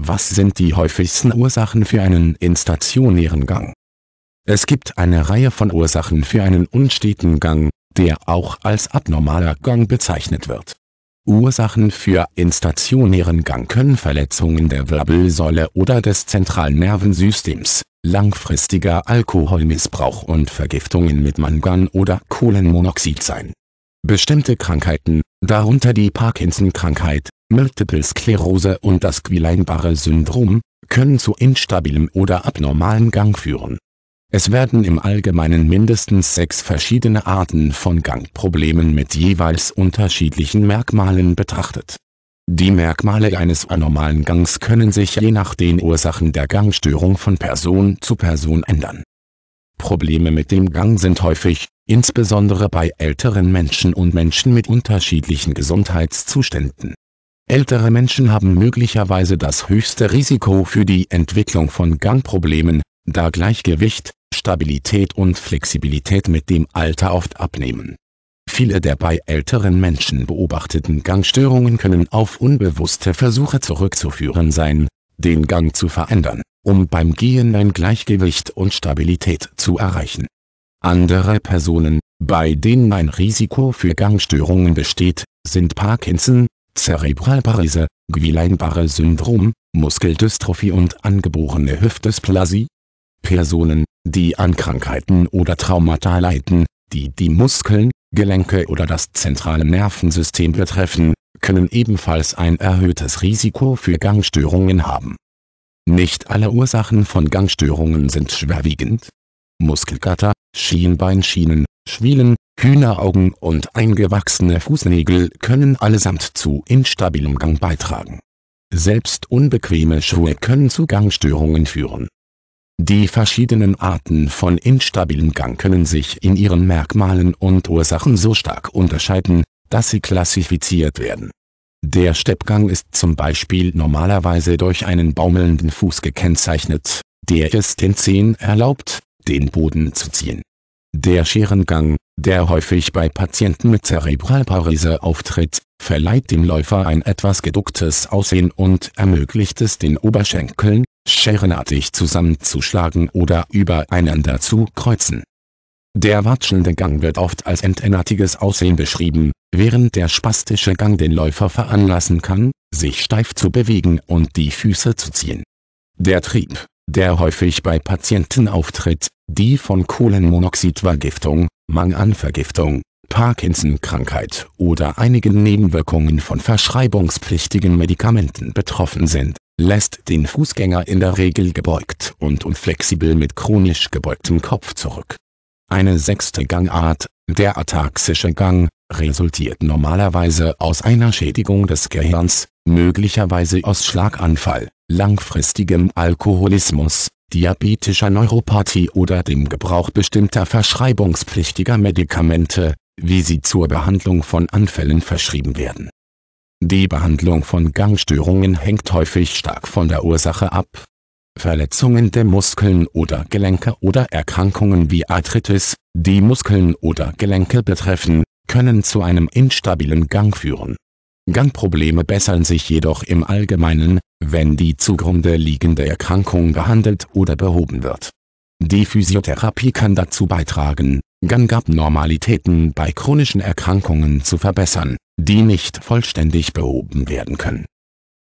Was sind die häufigsten Ursachen für einen instationären Gang? Es gibt eine Reihe von Ursachen für einen unsteten Gang, der auch als abnormaler Gang bezeichnet wird. Ursachen für instationären Gang können Verletzungen der Wirbelsäule oder des zentralen Nervensystems, langfristiger Alkoholmissbrauch und Vergiftungen mit Mangan oder Kohlenmonoxid sein. Bestimmte Krankheiten, darunter die Parkinson-Krankheit, Multiple Sklerose und das Guillain-Barré-Syndrom, können zu instabilem oder abnormalem Gang führen. Es werden im Allgemeinen mindestens sechs verschiedene Arten von Gangproblemen mit jeweils unterschiedlichen Merkmalen betrachtet. Die Merkmale eines anormalen Gangs können sich je nach den Ursachen der Gangstörung von Person zu Person ändern. Probleme mit dem Gang sind häufig, insbesondere bei älteren Menschen und Menschen mit unterschiedlichen Gesundheitszuständen Ältere Menschen haben möglicherweise das höchste Risiko für die Entwicklung von Gangproblemen, da Gleichgewicht, Stabilität und Flexibilität mit dem Alter oft abnehmen. Viele der bei älteren Menschen beobachteten Gangstörungen können auf unbewusste Versuche zurückzuführen sein, den Gang zu verändern, um beim Gehen ein Gleichgewicht und Stabilität zu erreichen. Andere Personen, bei denen ein Risiko für Gangstörungen besteht, sind Parkinson, Zerebralparese, Guillain-Barré-Syndrom, Muskeldystrophie und angeborene Hüftdysplasie. Personen, die an Krankheiten oder Traumata leiden, die die Muskeln, Gelenke oder das zentrale Nervensystem betreffen, können ebenfalls ein erhöhtes Risiko für Gangstörungen haben. Nicht alle Ursachen von Gangstörungen sind schwerwiegend. Muskelgatter, Schienbeinschienen, Schwielen, Hühneraugen und eingewachsene Fußnägel können allesamt zu instabilem Gang beitragen. Selbst unbequeme Schuhe können zu Gangstörungen führen. Die verschiedenen Arten von instabilem Gang können sich in ihren Merkmalen und Ursachen so stark unterscheiden, dass sie klassifiziert werden. Der Steppgang ist zum Beispiel normalerweise durch einen baumelnden Fuß gekennzeichnet, der es den Zehen erlaubt, den Boden zu ziehen. Der Scherengang, der häufig bei Patienten mit Zerebralparese auftritt, verleiht dem Läufer ein etwas geducktes Aussehen und ermöglicht es den Oberschenkeln, scherenartig zusammenzuschlagen oder übereinander zu kreuzen. Der watschelnde Gang wird oft als entenartiges Aussehen beschrieben, während der spastische Gang den Läufer veranlassen kann, sich steif zu bewegen und die Füße zu ziehen. Der Trieb der häufig bei Patienten auftritt, die von Kohlenmonoxidvergiftung, Manganvergiftung, Parkinson-Krankheit oder einigen Nebenwirkungen von verschreibungspflichtigen Medikamenten betroffen sind, lässt den Fußgänger in der Regel gebeugt und unflexibel mit chronisch gebeugtem Kopf zurück. Eine sechste Gangart, der ataxische Gang, resultiert normalerweise aus einer Schädigung des Gehirns, möglicherweise aus Schlaganfall langfristigem Alkoholismus, diabetischer Neuropathie oder dem Gebrauch bestimmter verschreibungspflichtiger Medikamente, wie sie zur Behandlung von Anfällen verschrieben werden. Die Behandlung von Gangstörungen hängt häufig stark von der Ursache ab. Verletzungen der Muskeln oder Gelenke oder Erkrankungen wie Arthritis, die Muskeln oder Gelenke betreffen, können zu einem instabilen Gang führen. Gangprobleme bessern sich jedoch im Allgemeinen, wenn die zugrunde liegende Erkrankung behandelt oder behoben wird. Die Physiotherapie kann dazu beitragen, Gangab-Normalitäten bei chronischen Erkrankungen zu verbessern, die nicht vollständig behoben werden können